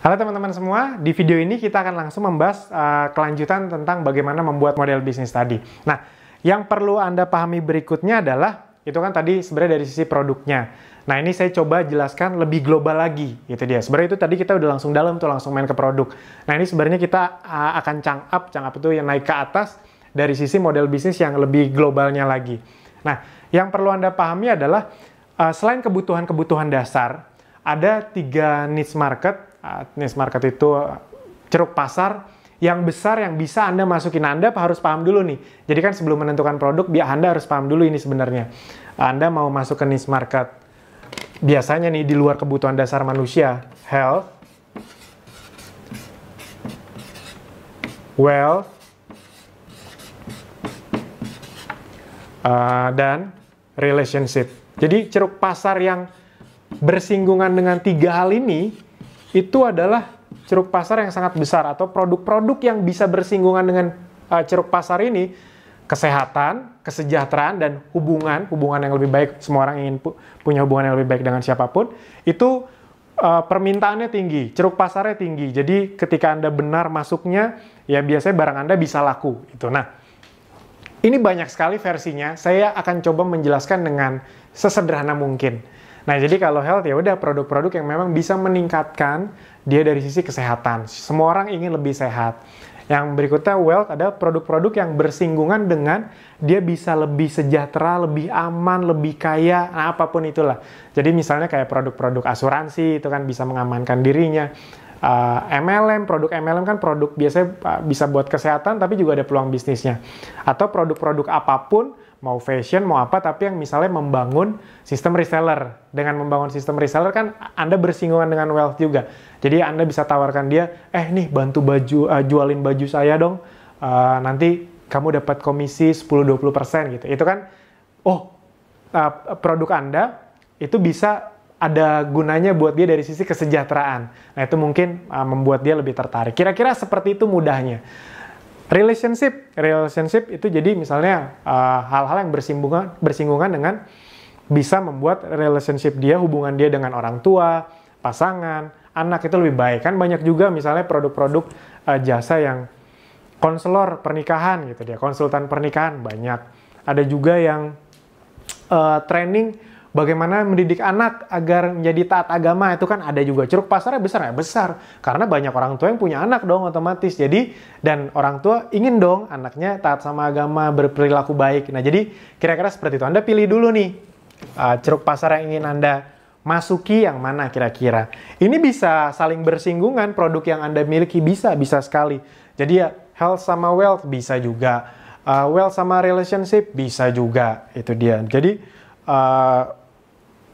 Halo teman-teman semua, di video ini kita akan langsung membahas uh, kelanjutan tentang bagaimana membuat model bisnis tadi. Nah, yang perlu Anda pahami berikutnya adalah, itu kan tadi sebenarnya dari sisi produknya. Nah, ini saya coba jelaskan lebih global lagi, gitu dia. Sebenarnya itu tadi kita udah langsung dalam tuh, langsung main ke produk. Nah, ini sebenarnya kita uh, akan cang up, cang up itu yang naik ke atas dari sisi model bisnis yang lebih globalnya lagi. Nah, yang perlu Anda pahami adalah, uh, selain kebutuhan-kebutuhan dasar, ada tiga niche market niche market itu ceruk pasar yang besar yang bisa Anda masukin. Anda harus paham dulu nih. Jadi kan sebelum menentukan produk, biar Anda harus paham dulu ini sebenarnya. Anda mau masuk ke niche market. Biasanya nih di luar kebutuhan dasar manusia, health, wealth, uh, dan relationship. Jadi ceruk pasar yang bersinggungan dengan tiga hal ini itu adalah ceruk pasar yang sangat besar atau produk-produk yang bisa bersinggungan dengan uh, ceruk pasar ini kesehatan, kesejahteraan dan hubungan, hubungan yang lebih baik semua orang ingin pu punya hubungan yang lebih baik dengan siapapun itu uh, permintaannya tinggi, ceruk pasarnya tinggi. Jadi ketika Anda benar masuknya ya biasanya barang Anda bisa laku itu. Nah, ini banyak sekali versinya. Saya akan coba menjelaskan dengan sesederhana mungkin. Nah, jadi kalau health ya udah produk-produk yang memang bisa meningkatkan dia dari sisi kesehatan. Semua orang ingin lebih sehat. Yang berikutnya wealth ada produk-produk yang bersinggungan dengan dia bisa lebih sejahtera, lebih aman, lebih kaya, nah, apapun itulah. Jadi misalnya kayak produk-produk asuransi itu kan bisa mengamankan dirinya. Uh, ah, MLM, produk MLM kan produk biasanya ah, bisa buat kesehatan tapi juga ada peluang bisnisnya. Atau produk-produk apapun mau fashion, mau apa, tapi yang misalnya membangun sistem reseller. Dengan membangun sistem reseller kan Anda bersinggungan dengan wealth juga. Jadi Anda bisa tawarkan dia, eh nih bantu baju, uh, jualin baju saya dong, uh, nanti kamu dapat komisi 10-20% gitu. Itu kan, oh uh, produk Anda itu bisa ada gunanya buat dia dari sisi kesejahteraan. Nah itu mungkin uh, membuat dia lebih tertarik. Kira-kira seperti itu mudahnya. Relationship, relationship itu jadi misalnya eh, hal-hal uh, yang bersinggungan bersinggungan dengan bisa membuat relationship dia, hubungan dia dengan orang tua, pasangan, anak itu lebih baik. Kan banyak juga misalnya produk-produk uh, jasa yang konselor pernikahan gitu dia, konsultan pernikahan banyak. Ada juga yang uh, training bagaimana mendidik anak agar menjadi taat agama itu kan ada juga ceruk pasarnya besar ya besar karena banyak orang tua yang punya anak dong otomatis jadi dan orang tua ingin dong anaknya taat sama agama berperilaku baik nah jadi kira-kira seperti itu anda pilih dulu nih uh, ceruk pasar yang ingin anda masuki yang mana kira-kira. Ini bisa saling bersinggungan produk yang Anda miliki bisa bisa sekali. Jadi ya health sama wealth bisa juga. Uh, wealth sama relationship bisa juga itu dia. Jadi uh,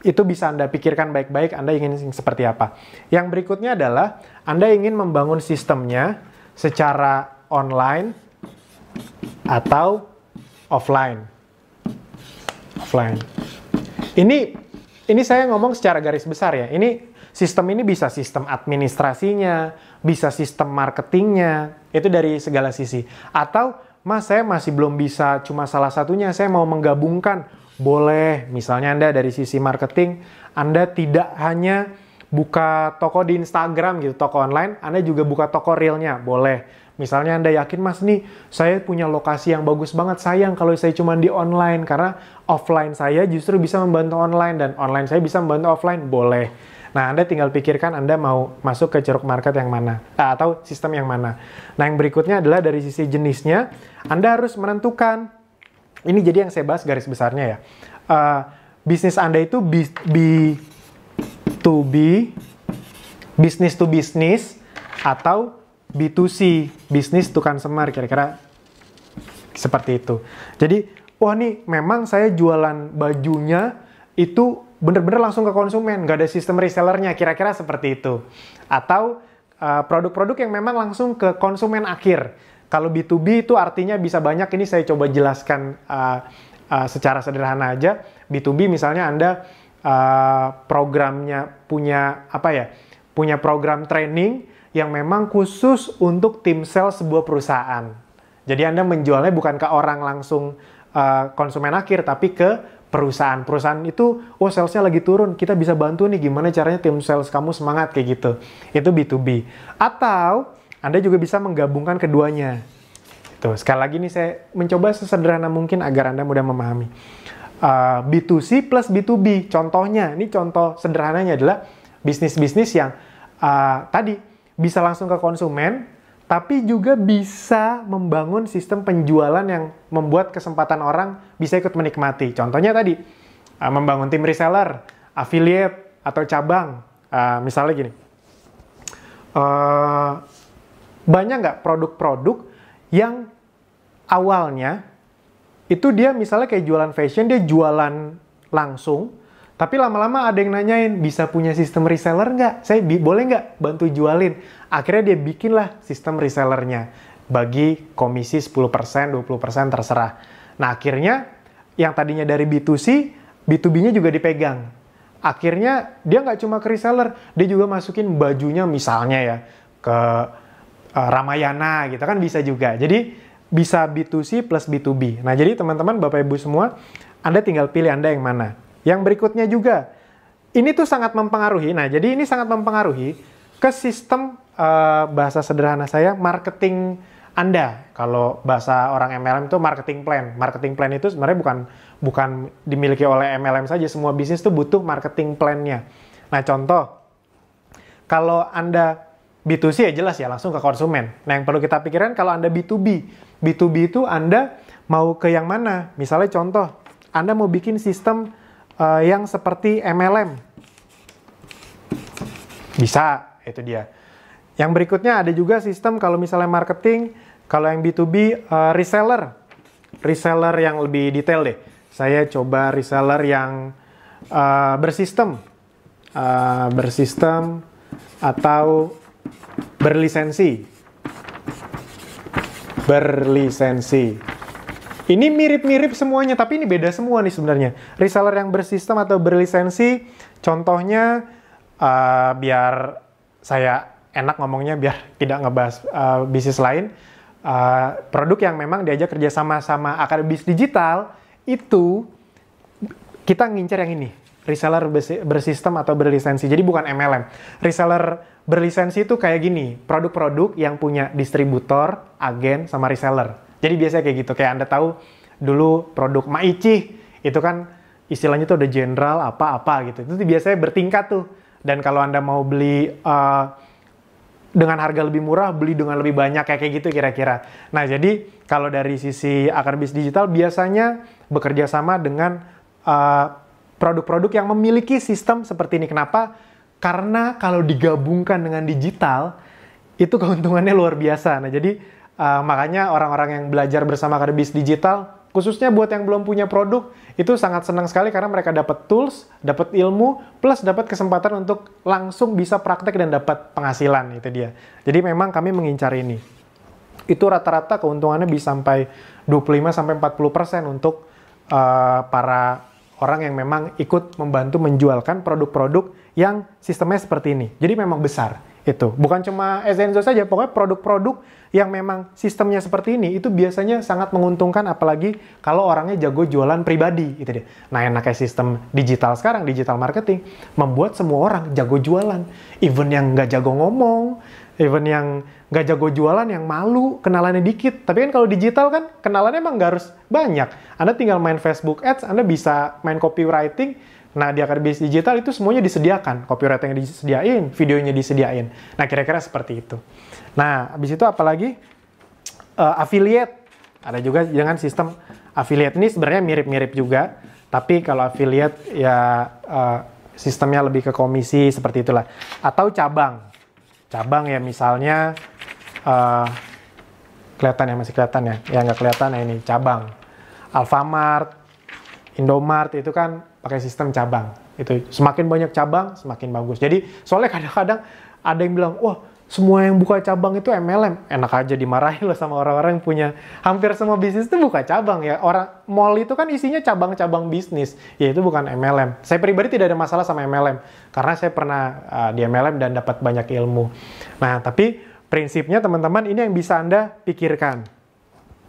itu bisa Anda pikirkan baik-baik Anda ingin seperti apa. Yang berikutnya adalah Anda ingin membangun sistemnya secara online atau offline. Offline. Ini ini saya ngomong secara garis besar ya. Ini sistem ini bisa sistem administrasinya, bisa sistem marketingnya, itu dari segala sisi. Atau, mas saya masih belum bisa cuma salah satunya, saya mau menggabungkan boleh, misalnya Anda dari sisi marketing, Anda tidak hanya buka toko di Instagram gitu, toko online, Anda juga buka toko realnya, boleh. Misalnya Anda yakin, Mas nih, saya punya lokasi yang bagus banget, sayang kalau saya cuma di online, karena offline saya justru bisa membantu online, dan online saya bisa membantu offline, boleh. Nah, Anda tinggal pikirkan Anda mau masuk ke ceruk market yang mana, eh, atau sistem yang mana. Nah, yang berikutnya adalah dari sisi jenisnya, Anda harus menentukan ini jadi yang saya bahas garis besarnya ya. Uh, bisnis Anda itu B, B bi, B, bisnis to bisnis, atau B2C, bisnis to semar kira-kira seperti itu. Jadi, wah nih memang saya jualan bajunya itu bener-bener langsung ke konsumen, nggak ada sistem resellernya, kira-kira seperti itu. Atau eh, produk-produk uh, produk -produk yang memang langsung ke konsumen akhir kalau B2B itu artinya bisa banyak, ini saya coba jelaskan uh, uh, secara sederhana aja. B2B misalnya Anda uh, programnya punya apa ya? Punya program training yang memang khusus untuk tim sales sebuah perusahaan. Jadi Anda menjualnya bukan ke orang langsung uh, konsumen akhir, tapi ke perusahaan. Perusahaan itu, oh salesnya lagi turun, kita bisa bantu nih gimana caranya tim sales kamu semangat kayak gitu. Itu B2B. Atau anda juga bisa menggabungkan keduanya. Tuh, sekali lagi nih saya mencoba sesederhana mungkin agar Anda mudah memahami. Uh, ah, B2C plus B2B, contohnya, ini contoh sederhananya adalah bisnis-bisnis yang uh, tadi bisa langsung ke konsumen, tapi juga bisa membangun sistem penjualan yang membuat kesempatan orang bisa ikut menikmati. Contohnya tadi, uh, membangun tim reseller, affiliate, atau cabang. Uh, misalnya gini, uh, banyak nggak produk-produk yang awalnya itu dia misalnya kayak jualan fashion, dia jualan langsung, tapi lama-lama ada yang nanyain, bisa punya sistem reseller nggak? Saya boleh nggak bantu jualin? Akhirnya dia bikinlah sistem resellernya. Bagi komisi 10%, 20% terserah. Nah akhirnya yang tadinya dari B2C, B2B-nya juga dipegang. Akhirnya dia nggak cuma ke reseller, dia juga masukin bajunya misalnya ya ke Eh, Ramayana gitu kan bisa juga. Jadi bisa B2C plus B2B. Nah, jadi teman-teman Bapak Ibu semua, Anda tinggal pilih Anda yang mana. Yang berikutnya juga, ini tuh sangat mempengaruhi. Nah, jadi ini sangat mempengaruhi ke sistem uh, bahasa sederhana saya marketing anda. Kalau bahasa orang MLM itu marketing plan. Marketing plan itu sebenarnya bukan bukan dimiliki oleh MLM saja. Semua bisnis itu butuh marketing plan-nya. Nah, contoh kalau Anda B2C ya jelas ya langsung ke konsumen. Nah yang perlu kita pikirkan kalau Anda B2B, B2B itu Anda mau ke yang mana? Misalnya contoh, Anda mau bikin sistem uh, yang seperti MLM. Bisa, itu dia. Yang berikutnya ada juga sistem kalau misalnya marketing, kalau yang B2B uh, eh, reseller. Reseller yang lebih detail deh. Saya coba reseller yang uh, bersistem. Uh, bersistem atau berlisensi. Berlisensi. Ini mirip-mirip semuanya, tapi ini beda semua nih sebenarnya. Reseller yang bersistem atau berlisensi, contohnya uh, biar saya enak ngomongnya biar tidak ngebahas uh, bisnis lain. Uh, produk yang memang diajak kerjasama sama akademis digital itu kita ngincar yang ini reseller bersistem atau berlisensi. Jadi bukan MLM. Reseller berlisensi itu kayak gini, produk-produk yang punya distributor, agen, sama reseller. Jadi biasanya kayak gitu, kayak Anda tahu dulu produk Maichi, itu kan istilahnya tuh ada general apa-apa gitu. Itu biasanya bertingkat tuh. Dan kalau Anda mau beli uh, dengan harga lebih murah, beli dengan lebih banyak, kayak, kayak gitu kira-kira. Nah jadi kalau dari sisi akar bis digital biasanya bekerja sama dengan eh, produk-produk uh, produk -produk yang memiliki sistem seperti ini. Kenapa? Karena kalau digabungkan dengan digital, itu keuntungannya luar biasa. Nah, jadi uh, makanya orang-orang yang belajar bersama Karbis Digital, khususnya buat yang belum punya produk, itu sangat senang sekali karena mereka dapat tools, dapat ilmu, plus dapat kesempatan untuk langsung bisa praktek dan dapat penghasilan, itu dia. Jadi memang kami mengincar ini. Itu rata-rata keuntungannya bisa sampai 25 sampai 40% untuk uh, para orang yang memang ikut membantu menjualkan produk-produk yang sistemnya seperti ini. Jadi memang besar itu. Bukan cuma Ezenzo saja, pokoknya produk-produk yang memang sistemnya seperti ini itu biasanya sangat menguntungkan apalagi kalau orangnya jago jualan pribadi gitu deh. Nah, enaknya sistem digital sekarang, digital marketing membuat semua orang jago jualan. Even yang nggak jago ngomong, even yang nggak jago jualan yang malu kenalannya dikit tapi kan kalau digital kan kenalannya emang nggak harus banyak anda tinggal main Facebook Ads anda bisa main copywriting nah di bisnis digital itu semuanya disediakan copywriting disediain videonya disediain nah kira-kira seperti itu nah habis itu apalagi uh, affiliate ada juga dengan sistem affiliate ini sebenarnya mirip-mirip juga tapi kalau affiliate ya uh, sistemnya lebih ke komisi seperti itulah atau cabang cabang ya misalnya uh, kelihatan ya masih kelihatan ya ya nggak kelihatan ya ini cabang Alfamart Indomart itu kan pakai sistem cabang itu semakin banyak cabang semakin bagus jadi soalnya kadang-kadang ada yang bilang wah semua yang buka cabang itu MLM. Enak aja dimarahi loh sama orang-orang yang punya hampir semua bisnis itu buka cabang ya. Orang mall itu kan isinya cabang-cabang bisnis, yaitu bukan MLM. Saya pribadi tidak ada masalah sama MLM karena saya pernah uh, di MLM dan dapat banyak ilmu. Nah, tapi prinsipnya teman-teman ini yang bisa Anda pikirkan.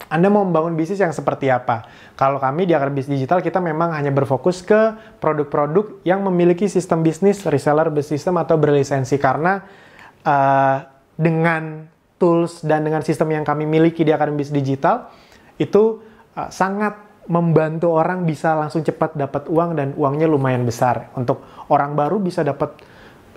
Anda mau membangun bisnis yang seperti apa? Kalau kami di Akar Bisnis Digital, kita memang hanya berfokus ke produk-produk yang memiliki sistem bisnis, reseller bersistem, atau berlisensi. Karena uh, dengan tools dan dengan sistem yang kami miliki di Akademi Bisnis Digital itu uh, sangat membantu orang bisa langsung cepat dapat uang dan uangnya lumayan besar. Untuk orang baru bisa dapat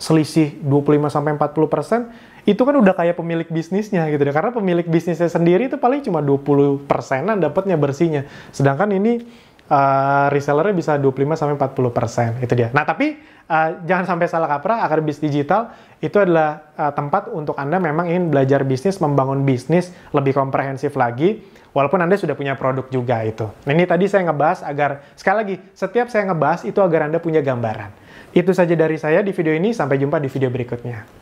selisih 25 sampai 40% itu kan udah kayak pemilik bisnisnya gitu deh. Karena pemilik bisnisnya sendiri itu paling cuma 20 persenan dapatnya bersihnya. Sedangkan ini uh, resellernya bisa 25 sampai 40%. Itu dia. Nah, tapi uh, jangan sampai salah kaprah, agar bis digital itu adalah uh, tempat untuk Anda memang ingin belajar bisnis, membangun bisnis lebih komprehensif lagi walaupun Anda sudah punya produk juga itu. Nah, ini tadi saya ngebahas agar sekali lagi, setiap saya ngebahas itu agar Anda punya gambaran. Itu saja dari saya di video ini, sampai jumpa di video berikutnya.